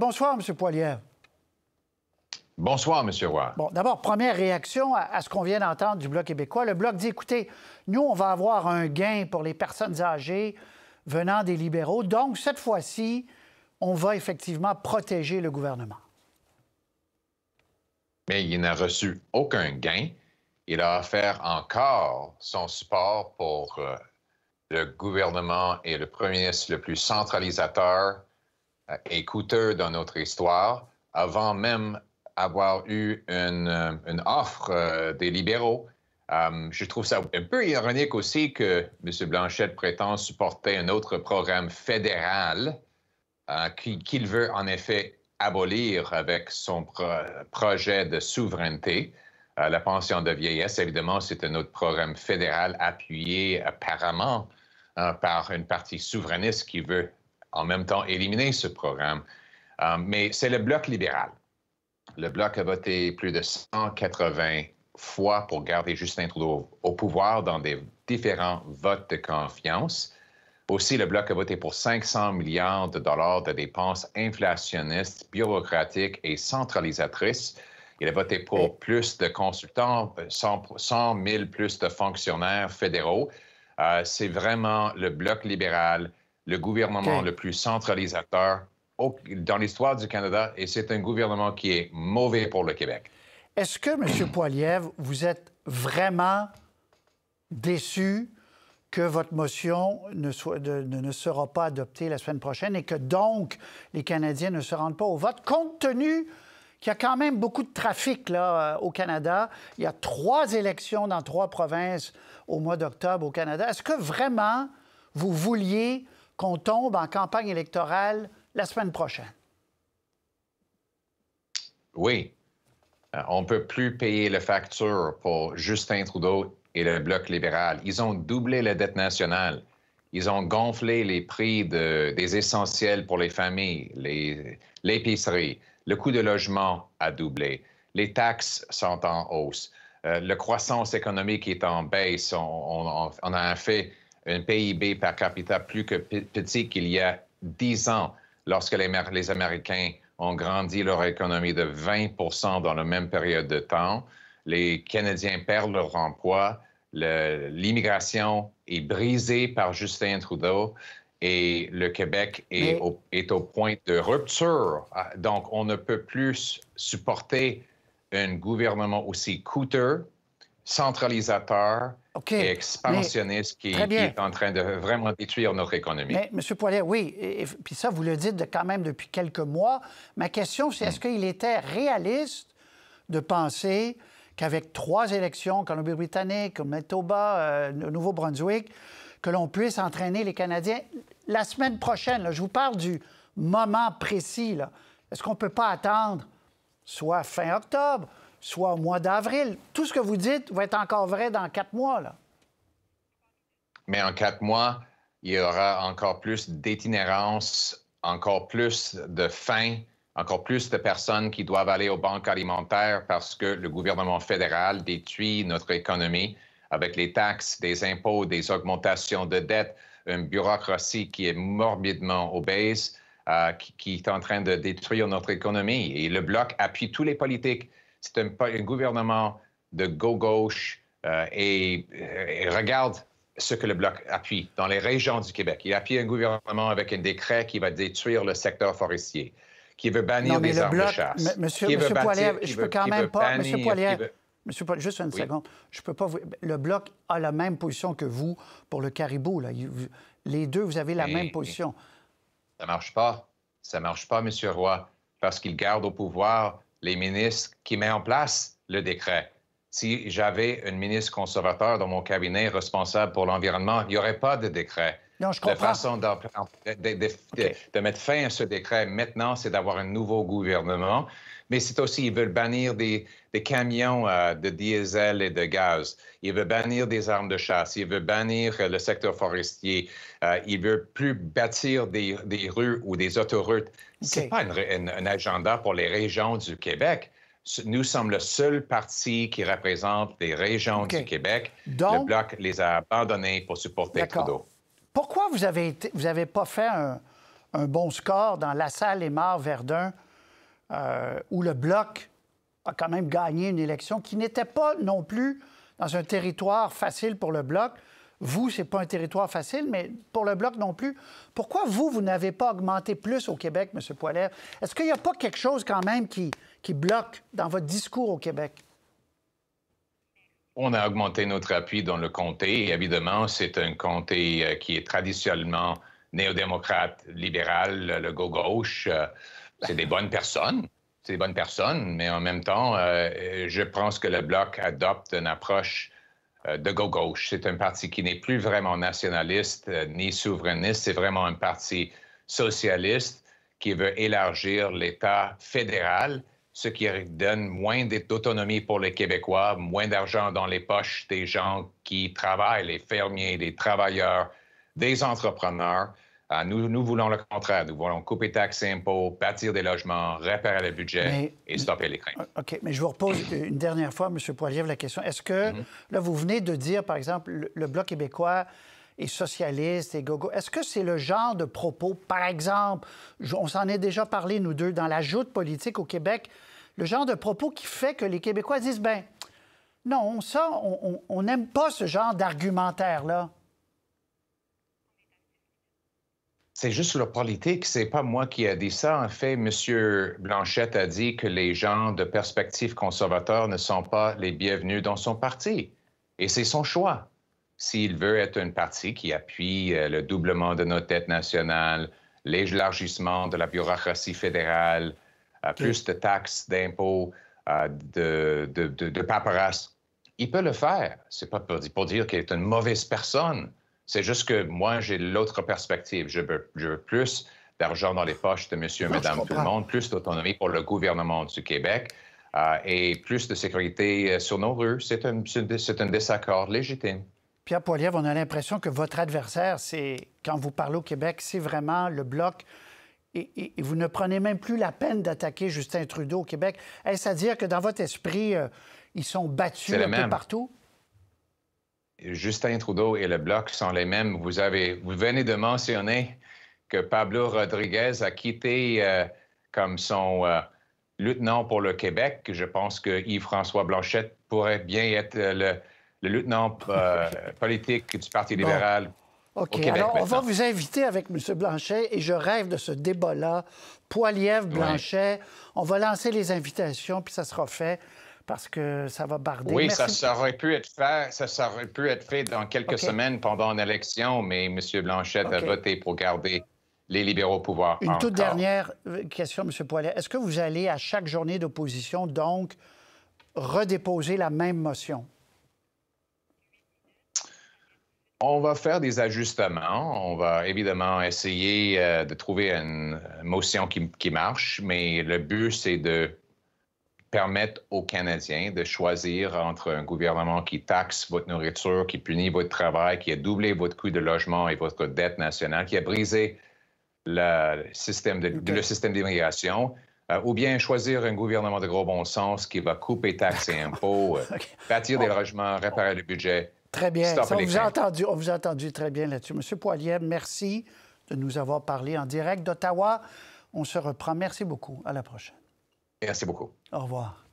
Bonsoir, M. Poilier. Bonsoir, M. Roy. Bon, d'abord, première réaction à, ce qu'on vient d'entendre du Bloc québécois. Le Bloc dit, écoutez, nous, on va avoir un gain pour les personnes âgées venant des libéraux. Donc, cette fois-ci, on va effectivement protéger le gouvernement. Mais il n'a reçu aucun gain. Il a offert encore son support pour euh, le gouvernement et le premier ministre le plus centralisateur et euh, dans notre histoire avant même avoir eu une, euh, offre euh, des libéraux. je trouve ça un peu ironique aussi que M. Blanchette prétend supporter un autre programme fédéral qu'il veut en effet abolir avec son projet de souveraineté. la pension de vieillesse, évidemment, c'est un autre programme fédéral appuyé apparemment hein, par une partie souverainiste qui veut en même temps éliminer ce programme. Euh, mais c'est le bloc libéral. Le bloc a voté plus de 180 fois pour garder Justin Trudeau au pouvoir dans des différents votes de confiance. Aussi, le Bloc a voté pour 500 milliards de dollars de dépenses inflationnistes, bureaucratiques et centralisatrices. Il a voté pour plus de consultants, 100 000 plus de fonctionnaires fédéraux. Euh, c'est vraiment le Bloc libéral le gouvernement le plus centralisateur dans l'histoire du Canada et c'est un gouvernement qui est mauvais pour le Québec. Est-ce que, M. Poiliev, vous êtes vraiment déçu que votre motion ne, soit, ne, sera pas adoptée la semaine prochaine et que donc les Canadiens ne se rendent pas au vote, compte tenu qu'il y a quand même beaucoup de trafic là, euh, au Canada. Il y a trois élections dans trois provinces au mois d'octobre au Canada. Est-ce que vraiment vous vouliez qu'on tombe en campagne électorale la semaine prochaine. Oui. Euh, on ne peut plus payer le facture pour Justin Trudeau et le Bloc libéral. Ils ont doublé la dette nationale. Ils ont gonflé les prix des essentiels pour les familles, l'épicerie. le coût de logement a doublé. Les taxes sont en hausse. Euh, la croissance économique est en baisse. On, on, on a un fait un PIB par capita plus que petit qu'il y a dix ans, lorsque les, Américains ont grandi leur économie de 20 dans la même période de temps. Les Canadiens perdent leur emploi. L'immigration est brisée par Justin Trudeau et le Québec est, est au point de rupture. Ah, donc, on ne peut plus supporter un gouvernement aussi coûteux, centralisateur, et expansionniste qui, est en train de vraiment détruire notre économie. Mais, M. Poilet, oui, et, puis ça, vous le dites quand même depuis quelques mois. Ma question, c'est est-ce hmm. qu'il était réaliste de penser qu'avec trois élections, Colombie-Britannique, Manitoba, euh, Nouveau-Brunswick, que l'on puisse entraîner les Canadiens la semaine prochaine? je vous parle du moment précis. Est-ce qu'on ne peut pas attendre soit fin octobre, soit au mois d'avril. Tout ce que vous dites va être encore vrai dans quatre mois. Là. Mais en quatre mois, il y aura encore plus d'itinérance, encore plus de faim, encore plus de personnes qui doivent aller aux banques alimentaires parce que le gouvernement fédéral détruit notre économie avec les taxes, des impôts, des augmentations de dettes, une bureaucratie qui est morbidement obèse, euh, qui est en train de détruire notre économie. Et le Bloc appuie tous les politiques c'est un, gouvernement de gauche gauche euh, et, regarde ce que le Bloc appuie dans les régions du Québec. Il appuie un gouvernement avec un décret qui va détruire le secteur forestier, qui veut bannir les armes de chasse. Monsieur, monsieur je peux quand même pas... monsieur juste une seconde. Je peux pas Le Bloc a la même position que vous pour le caribou. Là. Les deux, vous avez la même position. Ça marche pas. Ça marche pas, Monsieur Roy, parce qu'il garde au pouvoir les ministres qui mettent en place le décret. Si j'avais une ministre conservateur dans mon cabinet responsable pour l'environnement, il n'y aurait pas de décret. Non, je comprends. La façon de, mettre fin à ce décret maintenant, c'est d'avoir un nouveau gouvernement. Mais c'est aussi, ils veulent bannir des, camions euh, de diesel et de gaz. Ils veulent bannir des armes de chasse. Ils veulent bannir euh, le secteur forestier. Euh, ils veulent plus bâtir des, rues ou des autoroutes. Ce C'est pas un agenda pour les régions du Québec nous sommes le seul parti qui représente les régions du Québec. le Bloc les a abandonnés pour supporter Trudeau. Pourquoi vous avez vous n'avez pas fait un, bon score dans La Salle et Verdun, euh, où le Bloc a quand même gagné une élection qui n'était pas non plus dans un territoire facile pour le Bloc? Vous, c'est pas un territoire facile, mais pour le Bloc non plus. Pourquoi vous, vous n'avez pas augmenté plus au Québec, M. Poilère? Est-ce qu'il n'y a pas quelque chose quand même qui, qui bloque dans votre discours au Québec? On a augmenté notre appui dans le comté et évidemment, c'est un comté euh, qui est traditionnellement néo-démocrate, libéral, le go-gauche. Euh, c'est des bonnes personnes. C'est des bonnes personnes, mais en même temps, euh, je pense que le Bloc adopte une approche de go-gauche. C'est un parti qui n'est plus vraiment nationaliste ni souverainiste. C'est vraiment un parti socialiste qui veut élargir l'État fédéral ce qui donne moins d'autonomie pour les Québécois, moins d'argent dans les poches des gens qui travaillent, les fermiers, les travailleurs, des entrepreneurs. Ah, nous, nous, voulons le contraire. Nous voulons couper taxes et impôts, bâtir des logements, réparer le budget et stopper les crimes. OK, mais je vous repose une dernière fois, M. Poiliev, la question. Est-ce que, mm-hmm. là, vous venez de dire, par exemple, le, Bloc québécois est socialiste et gogo. Est-ce que c'est le genre de propos, par exemple, on s'en est déjà parlé, nous deux, dans la joute politique au Québec, le genre de propos qui fait que les Québécois disent, ben non, ça, on n'aime pas ce genre d'argumentaire-là. C'est juste la politique, c'est pas moi qui ai dit ça. En fait, M. Blanchette a dit que les gens de perspective conservateur ne sont pas les bienvenus dans son parti. Et c'est son choix. S'il veut être un parti qui appuie euh, le doublement de nos têtes nationales, l'élargissement de la bureaucratie fédérale, euh, plus de taxes, d'impôts, euh, de, de, de, paperasse. Il peut le faire. C'est pas pour, pour dire qu'il est une mauvaise personne. C'est juste que moi, j'ai l'autre perspective. Je veux, plus d'argent dans les poches de monsieur et madame tout le monde, plus d'autonomie pour le gouvernement du Québec euh, et plus de sécurité sur nos rues. C'est un, un, désaccord légitime. Pierre Poiliev, on a l'impression que votre adversaire, c'est quand vous parlez au Québec, c'est vraiment le bloc et, vous ne prenez même plus la peine d'attaquer Justin Trudeau au Québec. Est-ce à dire que dans votre esprit, euh, ils sont battus un peu partout? Justin Trudeau et le Bloc sont les mêmes. Vous, venez de mentionner que Pablo Rodriguez a quitté euh, comme son euh, lieutenant pour le Québec. Je pense que Yves-François Blanchette pourrait bien être le, lieutenant politique du Parti libéral OK. Alors, on va vous inviter avec M. Blanchet et je rêve de ce débat-là. Poilièvre-Blanchet. On va lancer les invitations, puis ça sera fait parce que ça va barder. Oui, ça, aurait pu être fait, ça, aurait pu être fait dans quelques semaines pendant l'élection, mais M. Blanchet a voté pour garder les libéraux au pouvoir. Une toute dernière euh, question, M. Poilet. Est-ce que vous allez, à chaque journée d'opposition, donc, redéposer la même motion? On va faire des ajustements. On va évidemment essayer euh, de trouver une motion qui, marche, mais le but, c'est de permettre aux Canadiens de choisir entre un gouvernement qui taxe votre nourriture, qui punit votre travail, qui a doublé votre coût de logement et votre dette nationale, qui a brisé le système d'immigration, euh, ou bien choisir un gouvernement de gros bon sens qui va couper taxes et impôts, euh, bâtir des oh. logements, réparer le budget. Très bien. on, vous a entendu, on vous a très bien là-dessus. Monsieur Poilier, merci de nous avoir parlé en direct d'Ottawa. On se reprend. Merci beaucoup. À la prochaine. Merci beaucoup. Au revoir.